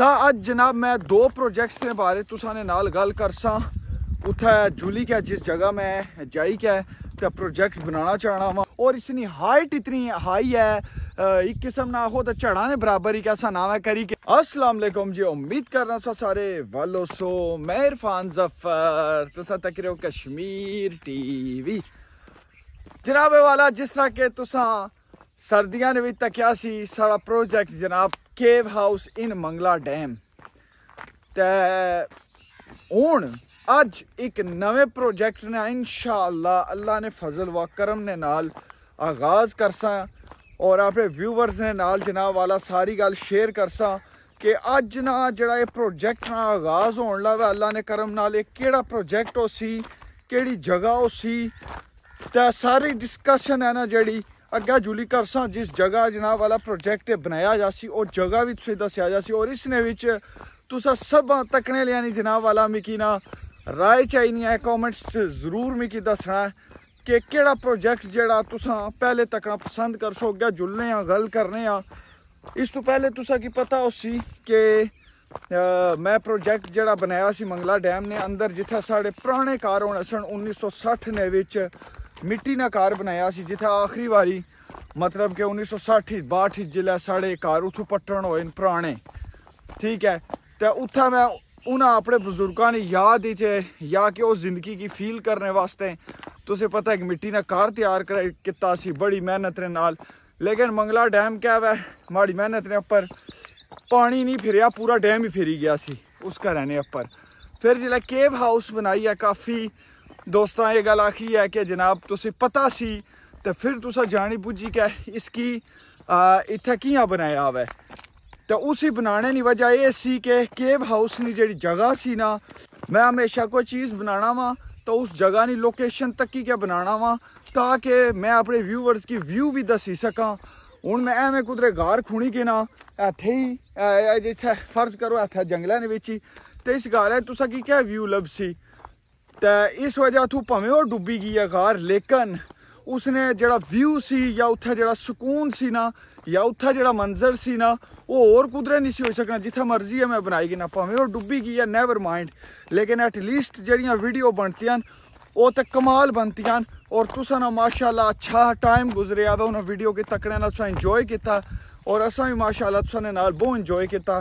اج جناب میں دو پروجیکٹس بارے نال گل جولی کیا جس جگہ میں جائی ہے تو پروجیکٹ بنانا چاہنا ہوں اور اس نے ہائٹ اتنی ہائی ہے ایک قسم نہ ہو تو چڑھا نے برابر ہی کیسا نام ہے کری کے اسلام علیکم جی امید کر رہا سو کشمیر ٹی وی جناب والا جس طرح کہ تسا سردیاں نے بھی تکیا سی سارا پروجیکٹ جناب کیو ہاؤس ان منگلا ڈیم تے اون اج ایک نوے پروجیکٹ نے انشاءاللہ اللہ نے فضل و کرم نے نال آغاز کرسا اور اپنے ویورز نے نال جناب والا ساری گال شیئر کرسا کہ اج جڑا یہ پروجیکٹ نا آغاز ہونے لگا اللہ نے کرم نال ایک کیڑا پروجیکٹ ہو سی کیڑی جگہ ہو سی تے ساری ڈسکشن ہے نا جڑی ਅੱਗਾ ਜੁਲੀ ਕਰਸਾਂ ਜਿਸ ਜਗ੍ਹਾ ਜਨਾਬ ਵਾਲਾ ਪ੍ਰੋਜੈਕਟ ਬਣਾਇਆ ਜਾ ਸੀ ਉਹ ਜਗ੍ਹਾ ਵੀ ਤੁਸੀਂ ਦੱਸਿਆ ਜਾ ਸੀ ਔਰ ਇਸ ਨੇ ਵਿੱਚ ਤੁਸੀਂ ਸਭਾਂ ਤੱਕਣੇ ਲਿਆਣੀ ਜਨਾਬ ਵਾਲਾ ਮਿਕੀ ਨਾ ਰਾਏ ਚਾਹੀਨੀ ਹੈ ਕਮੈਂਟਸ ਜ਼ਰੂਰ ਮਿਕੀ ਦੱਸਣਾ ਕਿ ਕਿਹੜਾ ਪ੍ਰੋਜੈਕਟ ਜਿਹੜਾ ਤੁਸੀਂ ਪਹਿਲੇ ਤੱਕਣਾ ਪਸੰਦ ਕਰ ਸੋ ਜੁਲਨੇ ਆ ਗੱਲ ਕਰਨੇ ਆ ਇਸ ਤੋਂ ਪਹਿਲੇ ਤੁਸੀਂ ਕੀ ਪਤਾ ਹੋ ਸੀ ਕਿ ਮੈਂ ਪ੍ਰੋਜੈਕਟ ਜਿਹੜਾ ਬਣਾਇਆ ਸੀ ਮੰਗਲਾ ਡੈਮ ਨੇ ਅੰਦਰ ਜਿੱਥੇ ਸਾਡੇ ਪੁਰਾਣੇ ਘਰ ਹੋਣੇ ਸਨ 1960 ਨੇ ਵਿੱਚ مٹی نے کار بنایا سی جت آخری باری مطلب کہ انیس سو ساٹھ باہٹ جل سک ات پڑ پرانے ٹھیک ہے تو اتوار میں انہیں اپنے بزرگاں کی یاد چی زندگی فیل کرنے باستے تسے پتا کہ مٹی نے کار تیار کیا بڑی محنت نال لیکن منگلا ڈیم کیو ماڑی محنت نپر پانی نہیں پھرایا پورا ڈیم ہی فری گیا اسپر پھر جیب ہاؤس بنایا کھیل ਦੋਸਤਾਂ ਇਹ ਗੱਲ ਆਖੀ ਹੈ ਕਿ ਜਨਾਬ ਤੁਸੀਂ ਪਤਾ ਸੀ ਤੇ ਫਿਰ ਤੁਸੀਂ ਜਾਣੀ ਪੁੱਜੀ ਕਿ ਇਸ ਕੀ ਇੱਥੇ ਕੀਆ ਬਣਾਇਆ ਹੋਵੇ ਤੇ ਉਸੇ ਬਣਾਣੇ ਦੀ ਵਜ੍ਹਾ ਇਹ ਸੀ ਕਿ ਕੇਵ ਹਾਊਸ ਦੀ ਜਿਹੜੀ ਜਗ੍ਹਾ ਸੀ ਨਾ ਮੈਂ ਹਮੇਸ਼ਾ ਕੋਈ ਚੀਜ਼ ਬਣਾਣਾ ਵਾਂ ਤਾਂ ਉਸ ਜਗ੍ਹਾ ਦੀ ਲੋਕੇਸ਼ਨ ਤੱਕ ਹੀ ਕਿ ਬਣਾਣਾ ਵਾਂ ਤਾਂ ਕਿ ਮੈਂ ਆਪਣੇ ਵਿਊਅਰਸ ਕੀ ਵਿਊ ਵੀ ਦੱਸੀ ਸਕਾਂ ਹੁਣ ਮੈਂ ਐਵੇਂ ਕੁਦਰੇ ਘਾਰ ਖੂਣੀ ਕੇ ਨਾ ਇੱਥੇ ਹੀ ਜਿੱਥੇ ਫਰਜ਼ ਕਰੋ ਇੱਥੇ ਜੰਗਲਾਂ ਦੇ ਵਿੱਚ ਹੀ ਤੇ ਇਸ ਘਾਰੇ ਹੈ ਤੁਸੀਂ ਕੀ ਕਿਹਾ ਵਿਊ ਸੀ تو اس وجہ تھی بے اور ڈبی گیا گھر لیکن اس نے جڑا ویو سی یا اتھا جڑا سکون سی نا یا اتھا جڑا منظر سی نا وہ اور قدرے نہیں سی ہو سکنا جتنے مرضی ہے میں بنائی نا پہ بہیں اور ڈوبی گیا نیور مائنڈ لیکن ایٹ لیسٹ جڑی ویڈیو بنتی ہیں وہ تو کمال بنتی ہیں اور تو نا ماشاءاللہ اچھا ٹائم گزرے تو انہوں ویڈیو کے تکڑے تکنے والا انجوئے کیتا اور اسا ہی ماشاءاللہ تو اللہ نال بہت انجوئے کیتا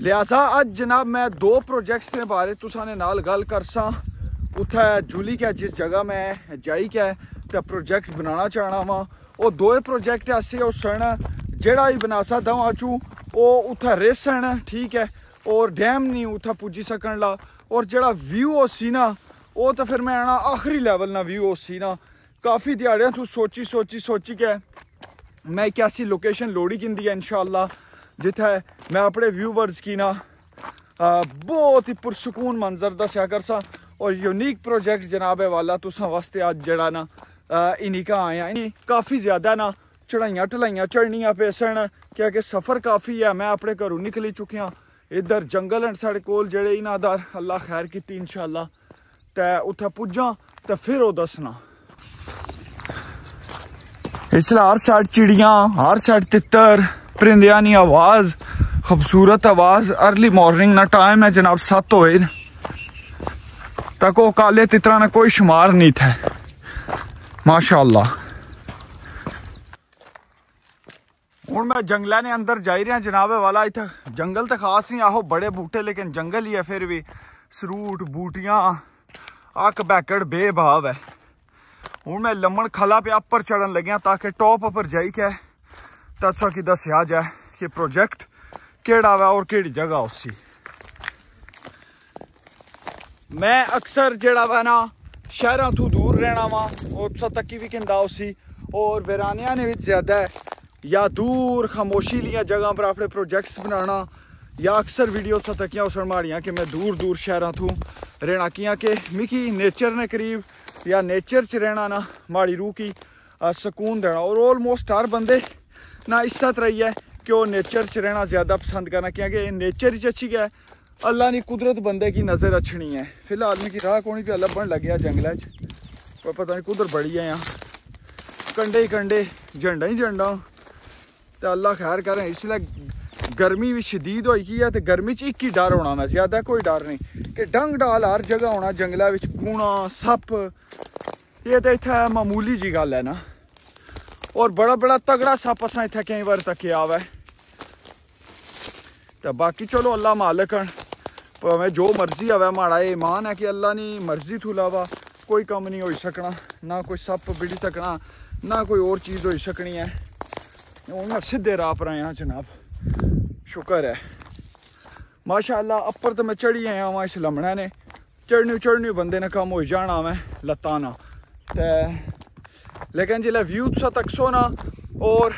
لہٰذا آج جناب میں دو پروجیکٹس نے بارے تو میں نال گل کر سا ات جا جس جگہ میں جائک ہے تو پروجیکٹ بنا چاہوں اور وہ دوکٹ ایسے جی مناسا دوں وہ اتر رسن ٹھیک ہے اور ڈیم نہیں اتر پین لا اور جا وی سی نا وہ تو پھر میں آخری لیبل نہ ویو سی نا کافی دہاڑے توچی سوچی سوچی ہے میں ایک ایسی لوکیشن لوڑی جی ان شاء اللہ جیت میں اپنے ویووز کی نا بہت ہی پرسکون منظر دسیا کرساں اور یونیک پروجیکٹ جناب والا تسا واسطے آج جڑا نا انہی کا آیا ہیں کافی زیادہ نا چڑھائیاں ٹلائیاں چڑھنیاں پہ سن کیا کہ سفر کافی ہے میں اپنے گھروں نکلی چکی ہاں ادھر جنگل ہیں سارے کول جڑے ہی دار اللہ خیر کی تھی انشاءاللہ تے اتھے پجھا تے پھر او دسنا اس لئے ہر سیڈ چڑیاں ہر سیڈ تتر پرندیانی آواز خوبصورت آواز ارلی مورننگ نا ٹائم ہے جناب ساتھ ہوئے tako kalje titra na koji šumar ni the. ਮਾਸ਼ਾ ਹੁਣ ਮੈਂ ਜੰਗਲਾਂ ਦੇ ਅੰਦਰ ਜਾ ਰਿਹਾ ਜਨਾਬੇ ਵਾਲਾ ਇੱਥੇ ਜੰਗਲ ਤਾਂ ਖਾਸ ਨਹੀਂ ਆਹੋ ਬੜੇ ਬੂਟੇ ਲੇਕਿਨ ਜੰਗਲ ਹੀ ਹੈ ਫਿਰ ਵੀ ਸਰੂਟ ਬੂਟੀਆਂ ਅੱਕ ਬੈਕੜ ਬੇਭਾਵ ਹੈ ਹੁਣ ਮੈਂ ਲੰਮਣ ਖਲਾ ਪਿਆ ਉੱਪਰ ਚੜਨ ਲੱਗਿਆ ਤਾਂ ਕਿ ਟੌਪ ਉੱਪਰ ਜਾਈ ਕੇ ਤਤਸਾ ਕੀ ਦੱਸਿਆ ਜਾਏ ਕਿ ਪ੍ਰੋਜੈਕਟ ਕਿਹੜਾ ਵਾ ਔਰ ਕਿਹੜੀ ਜਗ੍ਹਾ ਉਸੀ میں اکثر و نا شہروں تور رہا و تکی بھی کہ اسی اور بیرانیاں بھی زیادہ یا دور خاموشی والی جگہ پر اپنے پروجیکٹس بنا یا اکثر ویڈیو تکیا ماڑی کہ میں دور دور شہروں تہ کہ میری نیچر کے قریب یا نیچر رہ ماڑی روح کی سکون دینا اور آلموسٹ ہر بندے نا اس طرح کہ وہ نیچر چ رہنا زیادہ پسند کرنا کیونکہ نیچر ہی اچھی ہے अल्लाह ने कुदरत बंदे की नज़र अच्छी है फिर आदमी की राह कोनी पे लभन लग गया जंगल पर पता नहीं कुदर बड़ी है यहाँ कंडे ही कंडे झंडा ही झंडा तो अल्लाह खैर करें इसलिए गर्मी भी शदीद होई की है तो गर्मी च एक ही डर होना ना ज़्यादा कोई डर नहीं कि डंग डाल हर जगह होना जंगलों में पूना सप ये तो इतना मामूली जी गल है ना और बड़ा बड़ा तगड़ा सप असा इतना कई बार तक आवा है तो बाकी चलो अल्लाह मालक है جو مرضی آوے ماڑا یہ مان ہے کہ اللہ نہیں مرضی تھوڑی کم نہیں ہونا نہ کوئی سپ بڑھی سکنا نہ کوئی اور چیز ہوئی ہے سات پر آیا جناب شکر ہے ماشا اللہ اپر تو میں چڑی آیا اس لمن نے چڑنی چڑنی بند نے کم ہو جانا میں لت لیکن جی وکس ہوا اور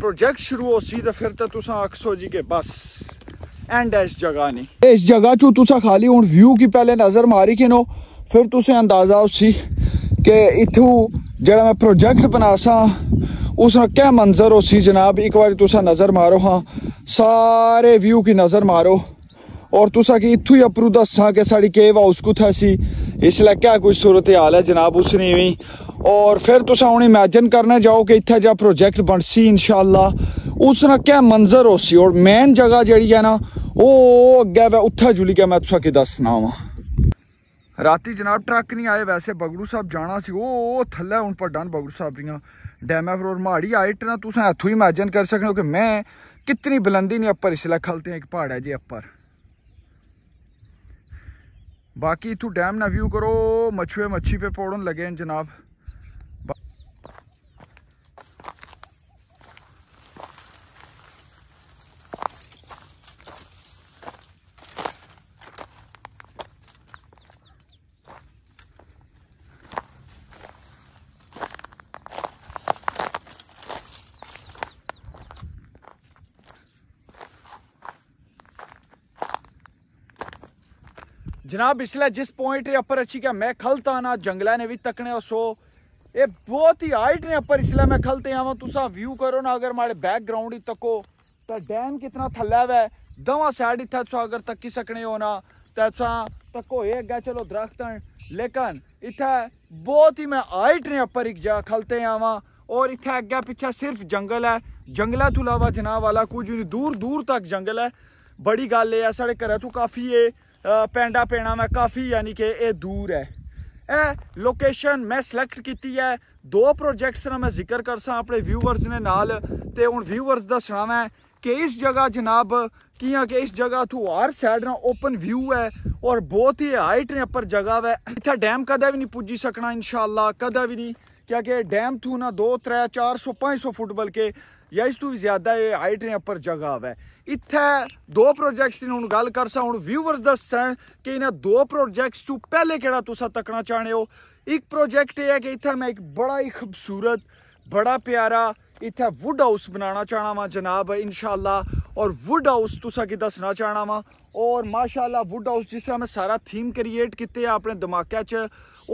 پروجیکٹ شروع ہو سکے آکس جی بس اس جگہ خالی ہوں ویو کی نظر ماری کے نا پھر تا اسی کہ اتو جا میں پروجیکٹ بنا سا اس نے کیا منظر ہو سی جناب ایک بار نظر مارو ہاں سارے ویو کی نظر مارو اور ہاؤس کو تھا سی اسلے کیا کوئی صورتحال ہے جناب اس نے بھی اور پھر امیجن کرنا جاؤ کہ پروجیکٹ بن سی انشاءاللہ اس کا کیا منظر ہو سی اور مین جگہ ہے نا وہ اب اتنا جلد سنا وا رات جناب ٹرک نہیں آئے ویسے بگڑو صاحب جانے تھے ہوں پڈا بگڑو صاحب ڈیم ماڑی آئی تاک اتن کر میں کتنی بلندی نہیں اپنے اسلے کلتے پہاڑ ہے جی اپر باقی ڈیم کا ویو کرو مچی پہ پڑھ لگے جناب جناب اسلے جس پوائنٹ اپر اچھی کہ میں نا جنگلہ جنگلے بھی تکنے سو یہ بہت ہی ہائٹ نے میں کھلتے آوا تو ویو کرو نا اگر مارے بیک گراؤنڈ ہی تکو تو ڈیم کتنا تھلے دو سائڈ اگر تکی سکنے ہونا گئے چلو درخت ہیں لیکن بہت ہی میں ہائٹ نے کھلتے آوا اور اتنے اگیں پیچھے صرف جنگل ہے جنگل تو الاوہ جناب والا کچھ دور دور تک جنگل ہے بڑی گیل ہے تو کافی ہے ਪੈਂਡਾ ਪੈਣਾ ਮੈਂ ਕਾਫੀ ਯਾਨੀ ਕਿ ਇਹ ਦੂਰ ਹੈ ਇਹ ਲੋਕੇਸ਼ਨ ਮੈਂ ਸਿਲੈਕਟ ਕੀਤੀ ਹੈ ਦੋ ਪ੍ਰੋਜੈਕਟਸ ਨਾਲ ਮੈਂ ਜ਼ਿਕਰ ਕਰਸਾਂ ਆਪਣੇ ਵਿਊਅਰਸ ਨੇ ਨਾਲ ਤੇ ਹੁਣ ਵਿਊਅਰਸ ਦਾ ਸੁਣਾਵਾਂ ਕਿ ਇਸ ਜਗ੍ਹਾ ਜਨਾਬ ਕਿਹਾ ਕਿ ਇਸ ਜਗ੍ਹਾ ਤੋਂ ਹਰ ਸਾਈਡ ਨਾਲ ਓਪਨ ਵਿਊ ਹੈ ਔਰ ਬਹੁਤ ਹੀ ਹਾਈਟ ਨੇ ਉੱਪਰ ਜਗ੍ਹਾ ਹੈ ਇੱਥੇ ਡੈਮ ਕਦੇ ਵੀ ਨਹੀਂ ਪੁੱਜੀ ਸਕਣਾ ਇਨਸ਼ਾਅੱਲਾ ਕਦੇ ਵੀ ਨਹੀਂ ਕਿਉਂਕਿ ਡੈਮ ਤੋਂ ਨਾ 2 3 400 500 ਫੁੱਟ ਬਲਕੇ ਜਾਂ ਇਸ ਤੋਂ ਵੀ ਜ਼ਿਆਦਾ ਇਹ ਹਾਈਟਰੀ ਉੱਪਰ ਜਗ੍ਹਾ ਹੈ ਇੱਥੇ ਦੋ ਪ੍ਰੋਜੈਕਟਸ ਨੂੰ ਗੱਲ ਕਰਸਾ ਹੁਣ ਵਿਊਵਰਸ ਦੱਸਣ ਕਿ ਇਹਨਾਂ ਦੋ ਪ੍ਰੋਜੈਕਟਸ ਤੋਂ ਪਹਿਲੇ ਕਿਹੜਾ ਤੁਸੀਂ ਤੱਕਣਾ ਚਾਹਣੇ ਹੋ ਇੱਕ ਪ੍ਰੋਜੈਕਟ ਇਹ ਹੈ ਕਿ ਇੱਥੇ ਮੈਂ ਇੱਕ ਬੜਾ ਹੀ ਖੂਬਸੂਰਤ ਬੜਾ ਪਿਆਰਾ اتر وڈ ہاؤس بنا چا جناب ان شاء اللہ اور وڈ ہاؤس تک دسنا چا اور ماشاء اللہ وڈ ہاؤس جسے میں سارا تھیم کریئٹ کی اپنے دماغ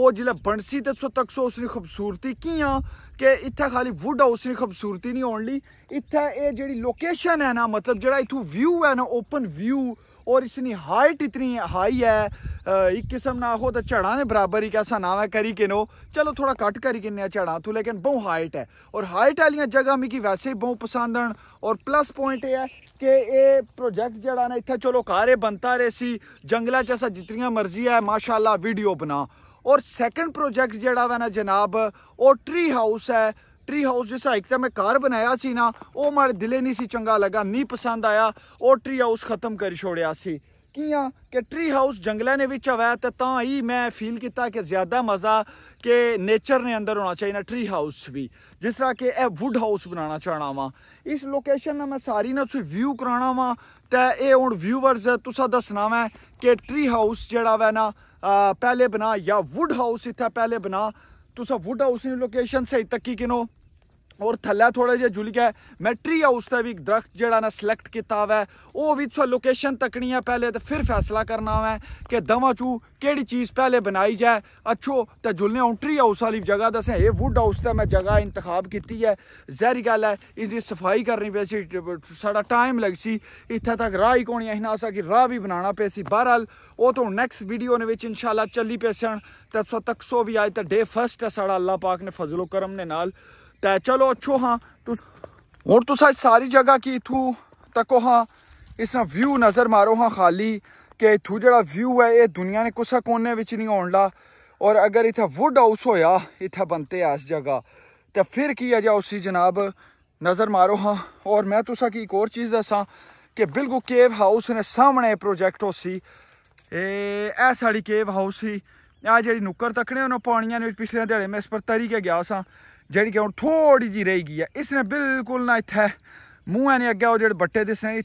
اور جلدی بنسی تو اس کی خوبصورتی کا کہ اتحی وڈ ہاؤس کی خوبصورتی نہیں ہوئی اتوشن ہے نا مطلب جو ویو ہے نا اوپن ویو اور اس نے ہائٹ اتنی ہائی ہے ایک قسم نہ ہو تو چڑھا نے برابر ہی کیسا ایسا نا کری کے نو چلو تھوڑا کٹ کری کے چڑھا تو لیکن بہت ہائٹ ہے اور ہائٹ والی جگہ مجھے ویسے بہت پسند ہیں اور پلس پوائنٹ یہ ہے کہ یہ پروجیکٹ جڑا نا اتنے چلو کارے بنتا رہے سی جنگلہ چیزیں جتنی مرضی ہے ماشاءاللہ ویڈیو بنا اور سیکنڈ پروجیکٹ جڑا وا نا جناب وہ ٹری ہاؤس ہے ਟ੍ਰੀ ਹਾਊਸ ਜਿਸ ਹਾਈਕ ਤੇ ਮੈਂ ਘਰ ਬਣਾਇਆ ਸੀ ਨਾ ਉਹ ਮਾਰੇ ਦਿਲੇ ਨਹੀਂ ਸੀ ਚੰਗਾ ਲੱਗਾ ਨਹੀਂ ਪਸੰਦ ਆਇਆ ਉਹ ਟ੍ਰੀ ਹਾਊਸ ਖਤਮ ਕਰ ਛੋੜਿਆ ਸੀ ਕੀਆਂ ਕਿ ਟ੍ਰੀ ਹਾਊਸ ਜੰਗਲਾਂ ਦੇ ਵਿੱਚ ਆਵਾ ਤੇ ਤਾਂ ਹੀ ਮੈਂ ਫੀਲ ਕੀਤਾ ਕਿ ਜ਼ਿਆਦਾ ਮਜ਼ਾ ਕਿ ਨੇਚਰ ਨੇ ਅੰਦਰ ਹੋਣਾ ਚਾਹੀਦਾ ਟ੍ਰੀ ਹਾਊਸ ਵੀ ਜਿਸ ਤਰ੍ਹਾਂ ਕਿ ਇਹ ਵੁੱਡ ਹਾਊਸ ਬਣਾਉਣਾ ਚਾਹਣਾ ਵਾਂ ਇਸ ਲੋਕੇਸ਼ਨ ਨਾਲ ਮੈਂ ਸਾਰੀ ਨਾ ਤੁਸੀਂ ਵਿਊ ਕਰਾਣਾ ਵਾਂ ਤੇ ਇਹ ਹੁਣ ਵਿਊਵਰਸ ਤੁਸੀਂ ਦੱਸਣਾ ਵਾ ਕਿ ਟ੍ਰੀ ਹਾਊਸ ਜਿਹੜਾ ਵਾ ਨਾ ਪਹਿਲੇ ਬਣਾ ਜਾਂ ਵੁੱਡ ਹਾਊਸ ਇੱਥੇ ਪਹਿਲੇ ਬਣਾ تو بوڈا اس کی لوکیشن سے تکی کینو اور تھلے تھوڑے جہ جائے میں ٹری ہاؤس کا بھی درخت سلیکٹ کی لوکیشن تکنی ہے پہلے پھر فیصلہ کرنا ہے کہ دم چوہ کہ چیزیں بنائی جائے اچھو جا ٹری ہاؤس والی جگہ دسیں یہ ووڈ ہاؤس میں جگہ انتخاب کیتی ہے ظہری گل ہے اس کی صفائی کرنی پیسی سا ٹائم لگ سک تک راہ ہی ہونی راہ بھی بنا پہ سی بہرال نیکسٹ ویڈیو ان شاء اللہ چلی پہ سنسو تک سو بھی ڈے فسٹ ہے ساڑھا اللہ پاک نے فضل و کرم نے نا چلو اچھو ہاں ہر تو ساری جگہ تکو ہاں اس ویو نظر مارو ہاں خالی کہ اتو جا ویو ہے یہ دونیا نے کسا کونے بچ نہیں آن لا اور اگر ووڈ ہاؤس ہوا اتر بنتے اس جگہ تو پھر کی جہاں جناب نظر مارو ہاں اور میں تصایت ایک اور چیز دساں کہ بالکل کےو ہاؤس نے سامنے پروجیکٹ ہے ساڑھے کےو ہاؤس ہی یہ نکڑ تکڑے ہو پانی پچھلے دڑے میں اس پر تری گیا ہاں کہ جی ہی ری گئی ہے اس نے بالکل نہ نہیں موہیں نی اگیں بٹے دس نے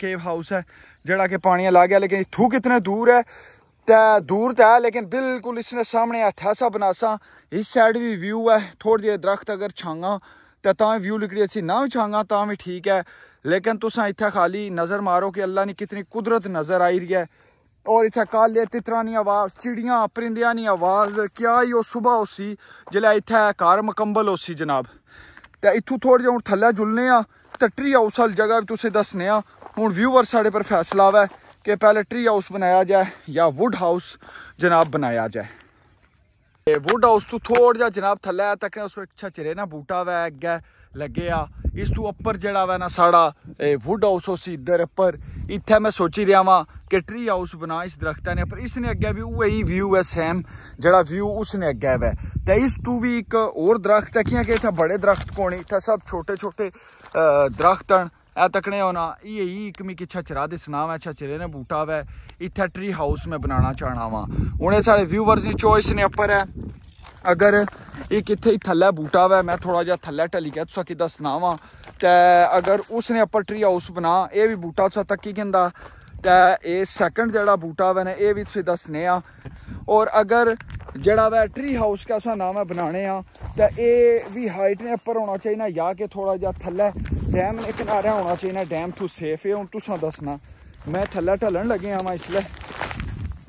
کیو ہاؤس ہے جڑا کہ پانی گیا لیکن اتو کتنے دور ہے تو دور تو ہے لیکن بالکل اس نے سامنے اتہ بناسا اس سائڈ بھی ویو ہے تھوڑے جہاں درخت اگر چھانگا تو تا ویو لکڑی اسی نہ بھی چھانگا تا بھی ٹھیک ہے لیکن تس خالی نظر مارو کہ اللہ نے کتنی قدرت نظر آئی ہے اور اتھے کالے تران چڑیا پرندے آواز کیا ہی وہ صبح جلے اتھے کار مکمل اسی جناب تے تھوڑے جی تھلے جلنے ٹری ہاؤس والی جگہ بھی تسے دسنے دس ہر ویور سارے پر فیصلہ آئے کہ پہلے ٹری ہاؤس بنایا جائے یا وڈ ہاؤس جناب بنایا جائے وڈ ہاؤ تو تھوڑا جہا جناب بہٹا ہوئے اگیں لگے گا اس وڈ ہاؤس اتنا میں سوچی رہے ماں کہ ٹری ہاؤس بنا اس درخت اسی ویو ہے سیم جہا ویو اس درخت ہے کہ بڑے درخت کو سب چھوٹے چھوٹے درخت ہیں اے تکنے ہونا یہی مکی اچھا چچر دسنا چچرے اچھا نے بہٹا ہوئے اتنے ٹری ہاؤس میں بنا چاہ ان ہوں سیوئر کی چوائسنے پر ہے اگر ایک کتنے تھلے بہٹا ہوئے میں تھوڑا جہا تھے ٹلیک تو دسنا وا تک اس نے ٹری ہاؤس بن یہ بہت اُسے تک ہی سیکنڈ جہاں بوٹا ہو سا اور اگر جڑا وی ٹری ہاؤس کا بنا ہائٹر ہونا چاہیے یا کہ تھوڑا جہ ڈیم کنارے ہونا چاہیے ڈیم سیف ہے تصویر دسانا میں تھلے ٹلن لگیا اسلے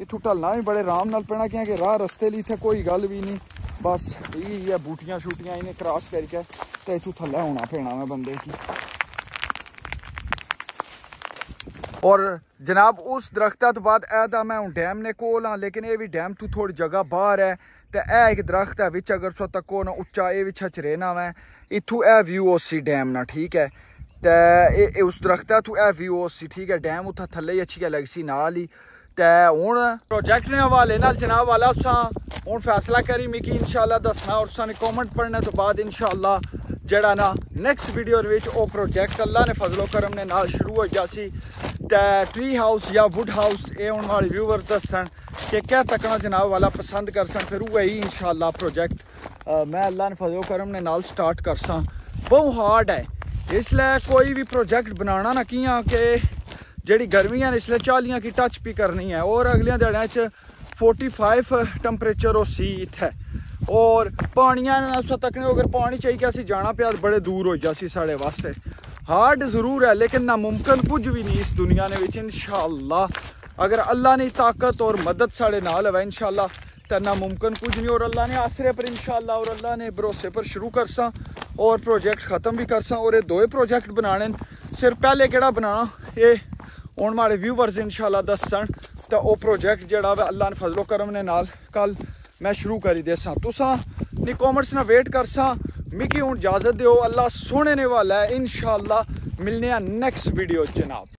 اتنا بھی بڑے آرام نال پین کہ راہ رستے گیل بھی نہیں بس یہی بوٹیاں شٹیاں کراس کر کے اتے ہونا پہنا بندے اور جناب اس درخت تعداد ہے میں ڈیم نے کھول ہاں لیکن یہ بھی ڈیم تھوڑی جگہ باہر ہے تو ہے ایک درخت ہے بچنا اچا یہ پچھا چا ہے اتو ہے ویو اوی ڈیم نا ٹھیک ہے تو اس درخت ہے ویو اِی ٹھیک ہے ڈیم اتنے تھلے اچھی لگ سی نا ہی ہوں پروجیکٹ نے حوالے نہ جناب والا ہوں فیصلہ کری میری ان شاء اللہ دسنا اور کامنٹ پڑھنے تے بعد ان شاء اللہ جا نکس ویڈیو بچوں پروجیکٹ اللہ نے فضل و کرم نے نا شروع ہوا سی ٹری ہاؤس یا وڈ ہاؤس یہ ویور دسن کہ کی تکنا جناب والا پسند کر سکی ان شاء اللہ پروجیکٹ میں الہ نے فتو کرم نے اسٹارٹ کرساں بہ ہارڈ ہے اسلے کوئی بھی پروجیکٹ بنا نا کچھ گرمیاں اسلے چالیاں کی ٹچ بھی کرنی ہے اور اگلے دنیا فورٹی فائیو ٹمپریچر ہو سی اتیں اور پانی تکنے اگر پانی چاہیے اِسے جا پیا تو بڑے دور ہو گیا سی ساتے ہارڈ ضرور ہے لیکن ناممکن کچھ بھی نہیں اس دنیا نے بچ انشاءاللہ اگر اللہ نے طاقت اور مدد ساڑے نال ہے انشاءاللہ شاء تو ناممکن کچھ نہیں اور اللہ نے آسرے پر انشاءاللہ اور اللہ نے بھروسے پر شروع کر سا اور پروجیکٹ ختم بھی کرساں اور دو پروجیکٹ بنانے صرف پہلے بنا پہڑا مارے ویورز انشاءاللہ دس سن دسن تو پروجیکٹ جڑا ہے اللہ نے فضل و کرم نے نال کل میں شروع کری دے دساں تصا نی کومنٹس نہ ویٹ کر سا ਮਿਕੀ ਹੁਣ ਇਜਾਜ਼ਤ ਦਿਓ ਅੱਲਾ ਸੋਹਣੇ ਨੇ ਵਾਲਾ ਇਨਸ਼ਾ ਅੱਲਾ ਮਿਲਨੇ ਆ ਨੈਕਸਟ ਵੀਡੀਓ ਜਨਾਬ